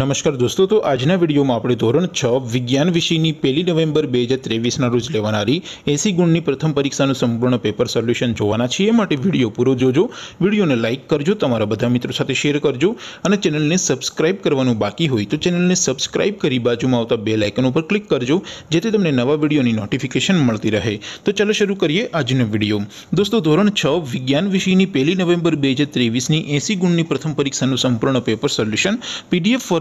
નમસ્કાર દોસ્તો તો આજના વિડીયોમાં આપણે ધોરણ છ વિજ્ઞાન વિષયની પહેલી નવેમ્બર બે હજાર ત્રેવીસના રોજ લેવાનારી એસી ગુણની પ્રથમ પરીક્ષાનું સંપૂર્ણ પેપર સોલ્યુશન જોવાના છીએ એ માટે વિડીયો પૂરો જોજો વિડીયોને લાઇક કરજો તમારા બધા મિત્રો સાથે શેર કરજો અને ચેનલને સબસ્ક્રાઇબ કરવાનું બાકી હોય તો ચેનલને સબસ્ક્રાઇબ કરી બાજુમાં આવતા બે લાઇકન ઉપર ક્લિક કરજો જેથી તમને નવા વિડીયોની નોટિફિકેશન મળતી રહે તો ચાલો શરૂ કરીએ આજનો વિડીયો દોસ્તો ધોરણ છ વિજ્ઞાન વિષયની પહેલી નવેમ્બર બે હજાર ત્રેવીસની એસી ગુણની પ્રથમ પરીક્ષાનું સંપૂર્ણ પેપર સોલ્યુશન પીડીએફ ફોર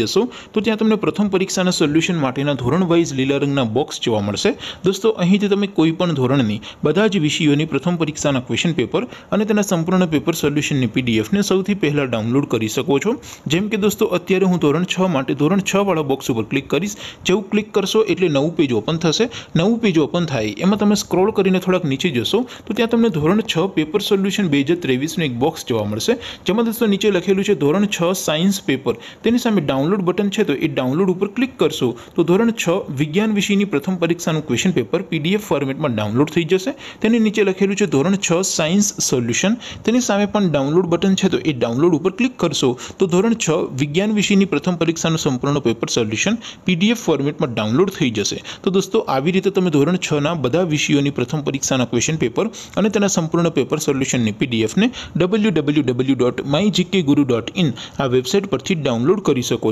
જોસો તો જ્યાં તમને પ્રથમ પરીક્ષાના સોલ્યુશન માટેનો ધોરણ વાઇઝ લીલરંગના બોક્સ જોવા મળશે દોસ્તો અહીંથી તમે કોઈ પણ ધોરણની બધા જ વિષયોની પ્રથમ પરીક્ષાના ક્વેશ્ચન પેપર અને તેના સંપૂર્ણ પેપર સોલ્યુશનની પીડીએફ ને સૌથી પહેલા ડાઉનલોડ કરી શકો છો જેમ કે દોસ્તો અત્યારે હું ધોરણ 6 માટે ધોરણ 6 વાળો બોક્સ ઉપર ક્લિક કરશો જેવું ક્લિક કરશો એટલે નવું પેજ ઓપન થશે નવું પેજ ઓપન થાય એમાં તમે સ્ક્રોલ કરીને થોડક નીચે જોશો તો ત્યાં તમને ધોરણ 6 પેપર સોલ્યુશન 2023 નો એક બોક્સ જોવા મળશે જેમાં દોસ્તો નીચે લખેલું છે ધોરણ 6 સાયન્સ પેપર તેની સામે ડાઉનલોડ બટન છે તો ઈ ડાઉનલોડ ઉપર ક્લિક કરશો તો ધોરણ 6 વિજ્ઞાન વિષયની પ્રથમ પરીક્ષાનું ક્વેશ્ચન પેપર પીડીએફ ફોર્મેટમાં ડાઉનલોડ થઈ જશે તેની નીચે લખેલું છે ધોરણ 6 સાયન્સ સોલ્યુશન તેની સામે પણ ડાઉનલોડ બટન છે તો ઈ ડાઉનલોડ ઉપર ક્લિક કરશો તો ધોરણ 6 વિજ્ઞાન વિષયની પ્રથમ પરીક્ષાનું સંપૂર્ણ પેપર સોલ્યુશન પીડીએફ ફોર્મેટમાં ડાઉનલોડ થઈ જશે તો દોસ્તો આવી રીતે તમે ધોરણ 6 ના બધા વિષયોની પ્રથમ પરીક્ષાના ક્વેશ્ચન પેપર અને તેના સંપૂર્ણ પેપર સોલ્યુશન ને પીડીએફ ને www.mygkguru.in આ વેબસાઈટ પરથી ડાઉનલોડ કરી શકો છો